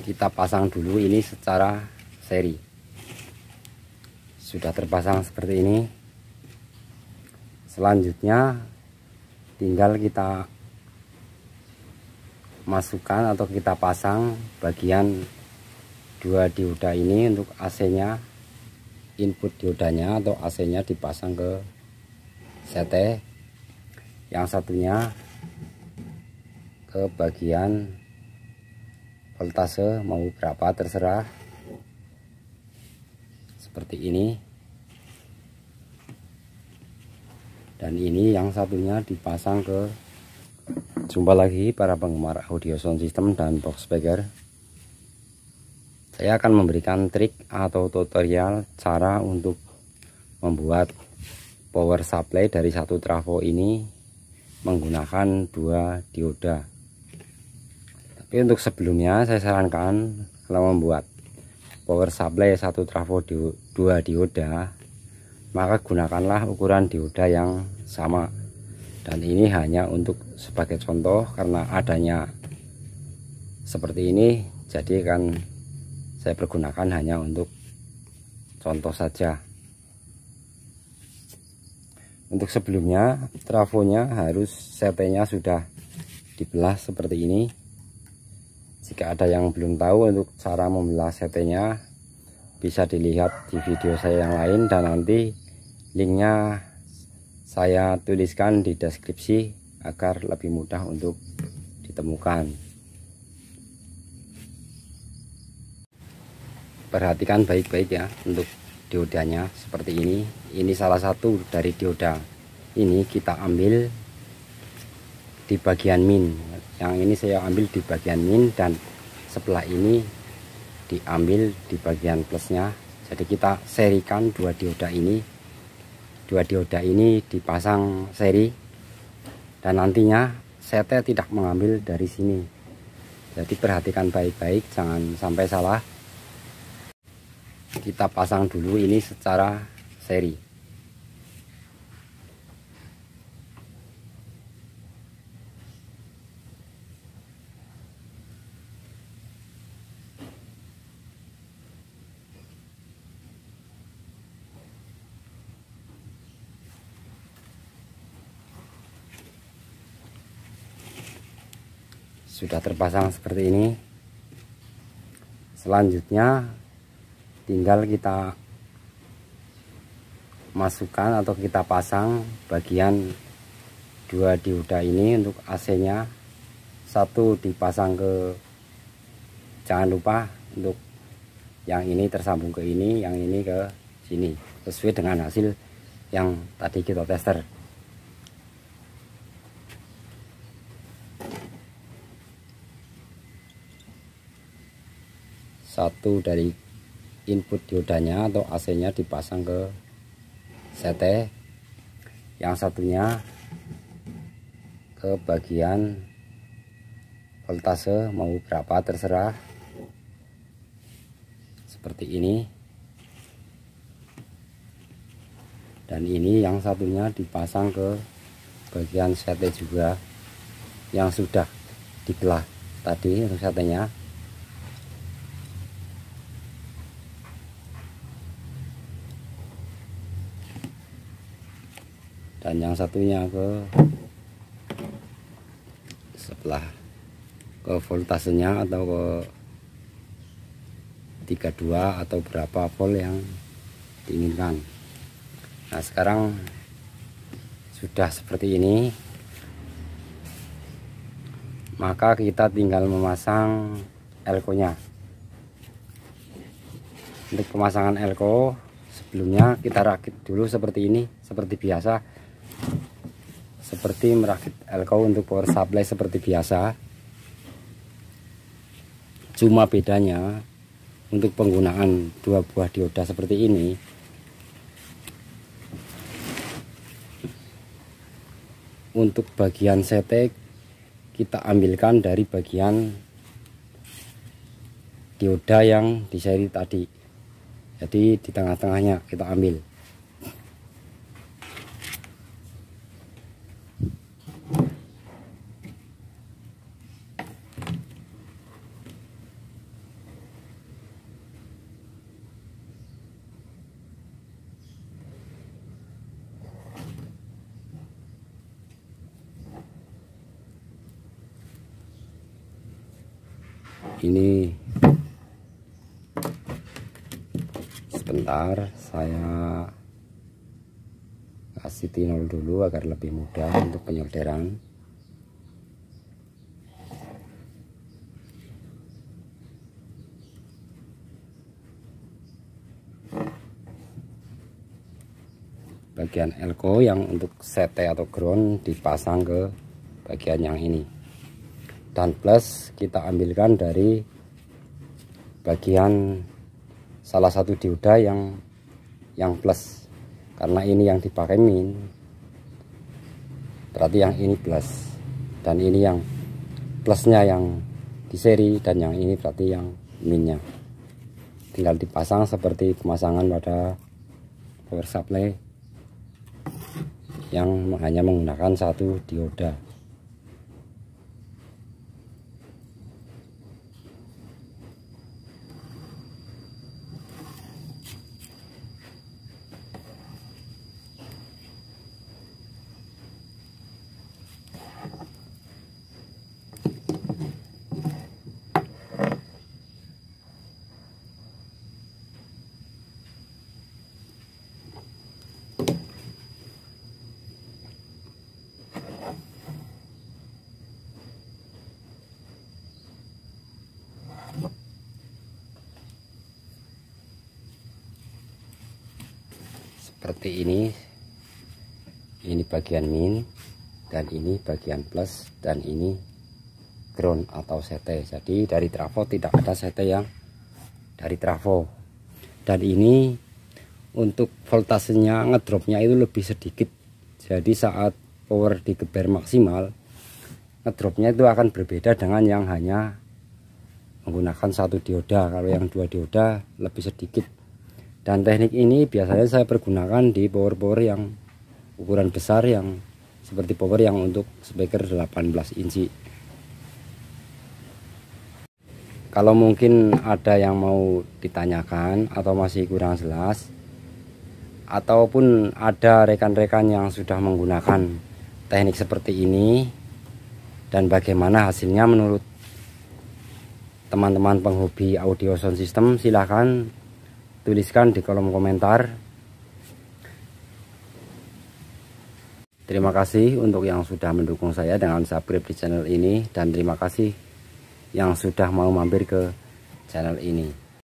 kita pasang dulu ini secara seri sudah terpasang seperti ini selanjutnya tinggal kita masukkan atau kita pasang bagian dua dioda ini untuk AC nya input diodanya atau AC nya dipasang ke CT yang satunya ke bagian voltase mau berapa terserah seperti ini dan ini yang satunya dipasang ke jumpa lagi para penggemar audio sound system dan box speaker saya akan memberikan trik atau tutorial cara untuk membuat power supply dari satu trafo ini menggunakan dua dioda tapi untuk sebelumnya saya sarankan kalau membuat power supply satu trafo di, dua dioda maka gunakanlah ukuran dioda yang sama dan ini hanya untuk sebagai contoh karena adanya seperti ini jadi kan saya pergunakan hanya untuk contoh saja untuk sebelumnya trafonya harus setenya sudah dibelah seperti ini jika ada yang belum tahu untuk cara membelah setenya bisa dilihat di video saya yang lain dan nanti linknya saya tuliskan di deskripsi agar lebih mudah untuk ditemukan perhatikan baik-baik ya untuk diodanya seperti ini ini salah satu dari dioda ini kita ambil di bagian min yang ini saya ambil di bagian min dan sebelah ini diambil di bagian plusnya jadi kita serikan dua dioda ini dua dioda ini dipasang seri dan nantinya setnya tidak mengambil dari sini jadi perhatikan baik-baik jangan sampai salah kita pasang dulu ini secara seri sudah terpasang seperti ini selanjutnya tinggal kita masukkan atau kita pasang bagian dua dioda ini untuk AC nya satu dipasang ke jangan lupa untuk yang ini tersambung ke ini yang ini ke sini sesuai dengan hasil yang tadi kita tester satu dari input diodanya atau AC nya dipasang ke CT yang satunya ke bagian voltase mau berapa terserah seperti ini dan ini yang satunya dipasang ke bagian CT juga yang sudah dibelah tadi untuk satenya dan yang satunya ke sebelah ke voltasenya atau ke 32 atau berapa volt yang diinginkan nah sekarang sudah seperti ini maka kita tinggal memasang elko nya untuk pemasangan elko sebelumnya kita rakit dulu seperti ini seperti biasa seperti merakit elko untuk power supply seperti biasa cuma bedanya untuk penggunaan dua buah dioda seperti ini untuk bagian setek kita ambilkan dari bagian dioda yang di tadi jadi di tengah-tengahnya kita ambil ini sebentar saya kasih tinol dulu agar lebih mudah untuk penyolderan bagian elko yang untuk sete atau ground dipasang ke bagian yang ini dan plus kita ambilkan dari bagian salah satu dioda yang yang plus karena ini yang dipakai min berarti yang ini plus dan ini yang plusnya yang di seri dan yang ini berarti yang minnya tinggal dipasang seperti pemasangan pada power supply yang hanya menggunakan satu dioda seperti ini ini bagian min dan ini bagian plus dan ini ground atau sete jadi dari trafo tidak ada sete yang dari trafo dan ini untuk voltasenya ngedropnya itu lebih sedikit jadi saat power digeber maksimal ngedropnya itu akan berbeda dengan yang hanya menggunakan satu dioda kalau yang dua dioda lebih sedikit dan teknik ini biasanya saya pergunakan di power-power yang ukuran besar yang seperti power yang untuk speaker 18 inci kalau mungkin ada yang mau ditanyakan atau masih kurang jelas ataupun ada rekan-rekan yang sudah menggunakan teknik seperti ini dan bagaimana hasilnya menurut teman-teman penghobi audio sound system silahkan tuliskan di kolom komentar. Terima kasih untuk yang sudah mendukung saya dengan subscribe di channel ini dan terima kasih yang sudah mau mampir ke channel ini.